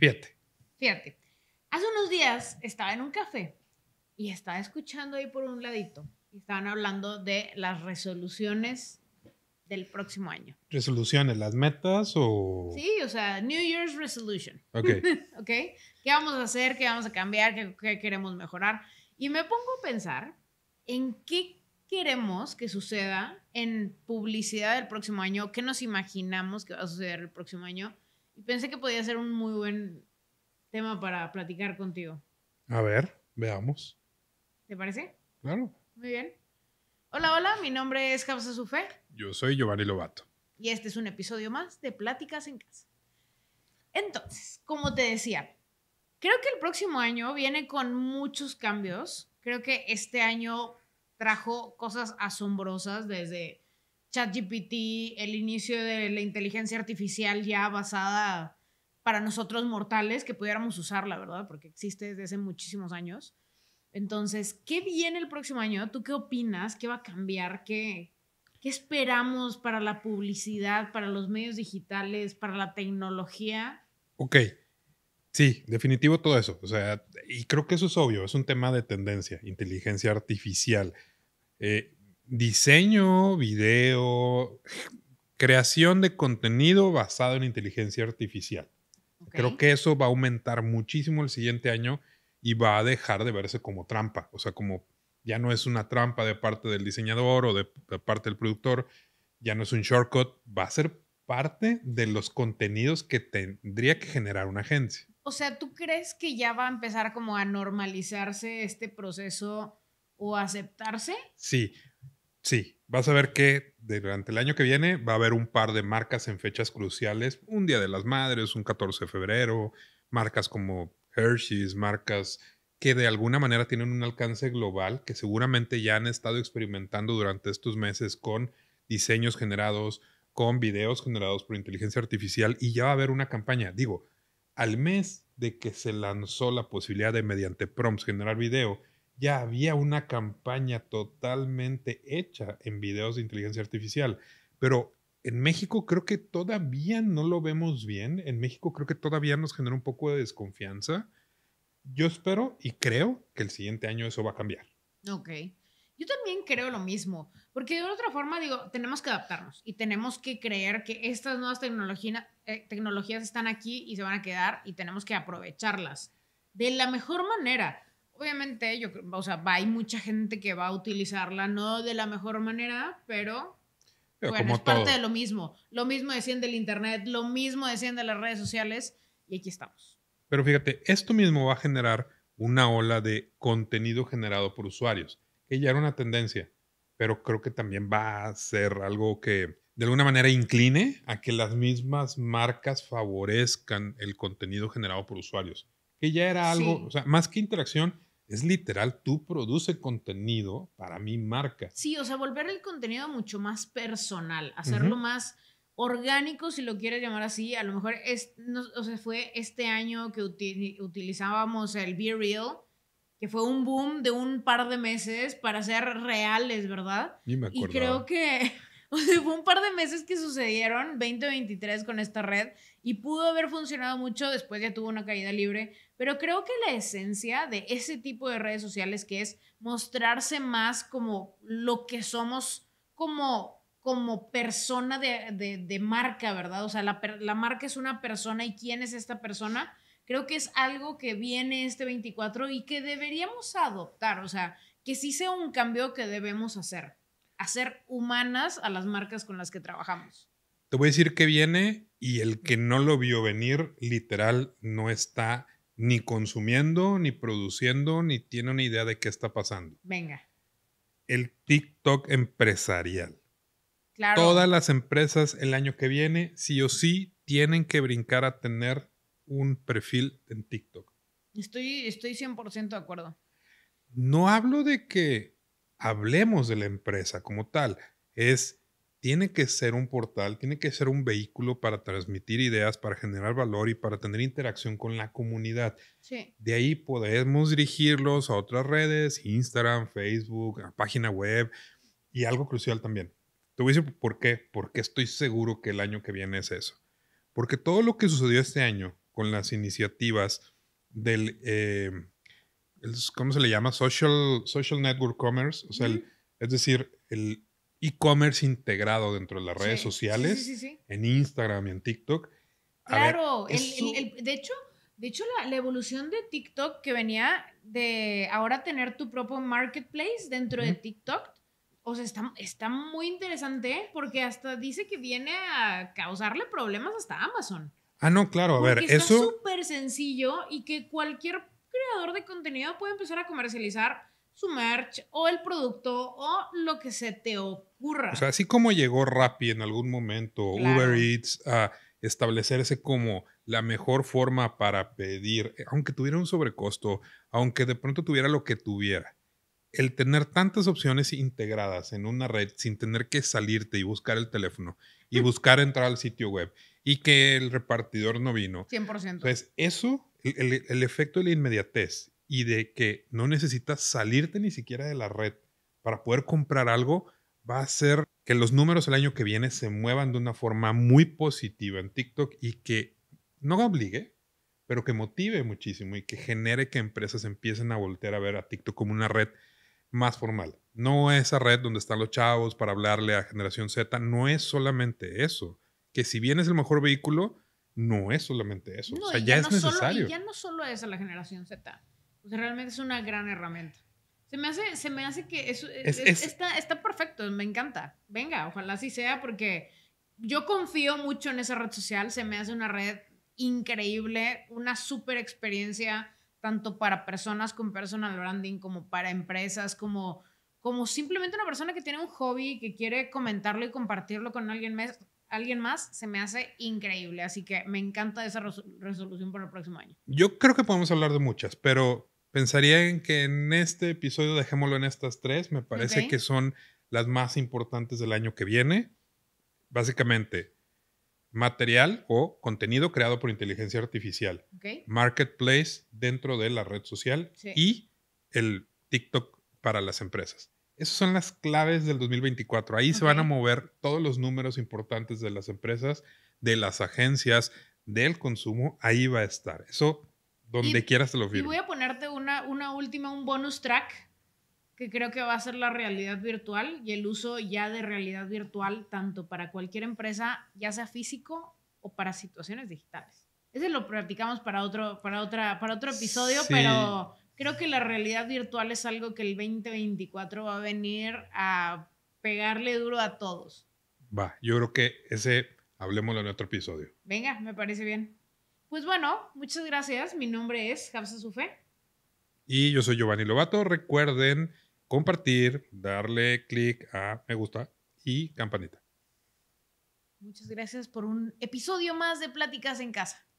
Fíjate. Fíjate. Hace unos días estaba en un café y estaba escuchando ahí por un ladito y estaban hablando de las resoluciones del próximo año. ¿Resoluciones? ¿Las metas o...? Sí, o sea, New Year's Resolution. Ok. ¿Qué vamos a hacer? ¿Qué vamos a cambiar? ¿Qué, ¿Qué queremos mejorar? Y me pongo a pensar en qué queremos que suceda en publicidad del próximo año, qué nos imaginamos que va a suceder el próximo año pensé que podía ser un muy buen tema para platicar contigo. A ver, veamos. ¿Te parece? Claro. Muy bien. Hola, hola, mi nombre es Javier Sufé. Yo soy Giovanni Lobato. Y este es un episodio más de Pláticas en Casa. Entonces, como te decía, creo que el próximo año viene con muchos cambios. Creo que este año trajo cosas asombrosas desde ChatGPT, el inicio de la inteligencia artificial ya basada para nosotros mortales que pudiéramos usarla, ¿verdad? Porque existe desde hace muchísimos años. Entonces, ¿qué viene el próximo año? ¿Tú qué opinas? ¿Qué va a cambiar? ¿Qué, esperamos para la publicidad, para los medios digitales, para la tecnología? Ok, sí, definitivo todo eso. O sea, y creo que eso es obvio, es un tema de tendencia, inteligencia artificial. Eh, diseño, video, creación de contenido basado en inteligencia artificial. Creo que eso va a aumentar muchísimo el siguiente año y va a dejar de verse como trampa, o sea, como ya no es una trampa de parte del diseñador o de parte del productor, ya no es un shortcut, va a ser parte de los contenidos que tendría que generar una agencia. O sea, ¿tú crees que ya va a empezar como a normalizarse este proceso o aceptarse? Sí, Sí, vas a ver que durante el año que viene va a haber un par de marcas en fechas cruciales, un Día de las Madres, un 14 de febrero, marcas como Hershey's, marcas que de alguna manera tienen un alcance global, que seguramente ya han estado experimentando durante estos meses con diseños generados, con videos generados por inteligencia artificial y ya va a haber una campaña. Digo, al mes de que se lanzó la posibilidad de mediante prompts generar video, ya había una campaña totalmente hecha en videos de inteligencia artificial, pero en México creo que todavía no lo vemos bien, en México creo que todavía nos genera un poco de desconfianza. Yo espero y creo que el siguiente año eso va a cambiar. Ok. Yo también creo lo mismo, porque de otra forma digo, tenemos que adaptarnos y tenemos que creer que estas nuevas eh, tecnologías están aquí y se van a quedar y tenemos que aprovecharlas de la mejor manera. Obviamente, yo o hay mucha gente que va a utilizarla no de la mejor manera, pero, es parte de lo mismo. Lo mismo decían del internet, lo mismo decían de las redes sociales y aquí estamos. Pero fíjate, esto mismo va a generar una ola de contenido generado por usuarios, que ya era una tendencia, pero creo que también va a ser algo que de alguna manera incline a que las mismas marcas favorezcan el contenido generado por usuarios, que ya era algo, o sea, más que interacción, es literal, tú produce contenido para mi marca. Sí, o sea, volver el contenido mucho más personal, hacerlo más orgánico, si lo quieres llamar así. A lo mejor es, o fue este año que utilizábamos el Be Real, que fue un boom de un par de meses para ser reales, ¿verdad? y creo que fue un par de meses que sucedieron, 2023 con esta red, y pudo haber funcionado mucho, después que tuvo una caída libre, pero creo que la esencia de ese tipo de redes sociales que es mostrarse más como lo que somos como, como persona de, de, marca, ¿verdad? O sea, la, la marca es una persona y quién es esta persona. Creo que es algo que viene este 24 y que deberíamos adoptar, o sea, que sí sea un cambio que debemos hacer hacer humanas a las marcas con las que trabajamos. Te voy a decir que viene y el que no lo vio venir, literal, no está ni consumiendo, ni produciendo, ni tiene una idea de qué está pasando. Venga. El TikTok empresarial. Claro. Todas las empresas el año que viene, sí o sí, tienen que brincar a tener un perfil en TikTok. Estoy, estoy 100% de acuerdo. No hablo de que hablemos de la empresa como tal. Es, tiene que ser un portal, tiene que ser un vehículo para transmitir ideas, para generar valor y para tener interacción con la comunidad. De ahí podemos dirigirlos a otras redes, Instagram, Facebook, a página web y algo crucial también. Te voy a decir por qué, porque estoy seguro que el año que viene es eso. Porque todo lo que sucedió este año con las iniciativas del... Eh, ¿cómo se le llama? Social, social Network Commerce, o sea, es decir, el e-commerce integrado dentro de las redes sociales, sí, sí, en Instagram y en TikTok. claro, de hecho, de hecho la, evolución de TikTok que venía de ahora tener tu propio marketplace dentro de TikTok, o sea, está, muy interesante ¿eh? porque hasta dice que viene a causarle problemas hasta Amazon. Ah, no, claro, a ver, eso. Es súper sencillo y que cualquier creador de contenido puede empezar a comercializar su merch o el producto o lo que se te ocurra. O sea, así como llegó Rappi en algún momento, Uber Eats, a establecerse como la mejor forma para pedir, eh, aunque tuviera un sobrecosto, aunque de pronto tuviera lo que tuviera. El tener tantas opciones integradas en una red sin tener que salirte y buscar el teléfono y mm. buscar entrar al sitio web y que el repartidor no vino. 100%. Entonces, eso el, efecto de la inmediatez y de que no necesitas salirte ni siquiera de la red para poder comprar algo va a hacer que los números el año que viene se muevan de una forma muy positiva en TikTok y que no obligue, pero que motive muchísimo y que genere que empresas empiecen a voltear a ver a TikTok como una red más formal. No esa red donde están los chavos para hablarle a generación Z, no es solamente eso, que si bien es el mejor vehículo, no es solamente eso. o sea, ya, es necesario. y ya no solo es a la generación Z. O sea, realmente es una gran herramienta. Se me hace, se me hace que es, está, perfecto, me encanta. Venga, ojalá así sea, porque yo confío mucho en esa red social. Se me hace una red increíble, una super experiencia, tanto para personas con personal branding como para empresas, como, como simplemente una persona que tiene un hobby, que quiere comentarlo y compartirlo con alguien más alguien más, se me hace increíble. Así que me encanta esa resolución para el próximo año. Yo creo que podemos hablar de muchas, pero pensaría en que en este episodio dejémoslo en estas tres. Me parece que son las más importantes del año que viene. Básicamente, material o contenido creado por inteligencia artificial. Marketplace dentro de la red social y el TikTok para las empresas. Esas son las claves del 2024. Ahí se van a mover todos los números importantes de las empresas, de las agencias, del consumo. Ahí va a estar. Eso, donde quieras te lo firmo. Y voy a ponerte una, una última, un bonus track que creo que va a ser la realidad virtual y el uso ya de realidad virtual tanto para cualquier empresa, ya sea físico o para situaciones digitales. Ese lo practicamos para otro, para otra, para otro episodio, pero creo que la realidad virtual es algo que el 2024 va a venir a pegarle duro a todos. Va, yo creo que ese hablemoslo en otro episodio. Venga, me parece bien. Pues bueno, muchas gracias. Mi nombre es Javsa Sufe. Y yo soy Giovanni Lobato. Recuerden compartir, darle click a me gusta y campanita. Muchas gracias por un episodio más de Pláticas en Casa.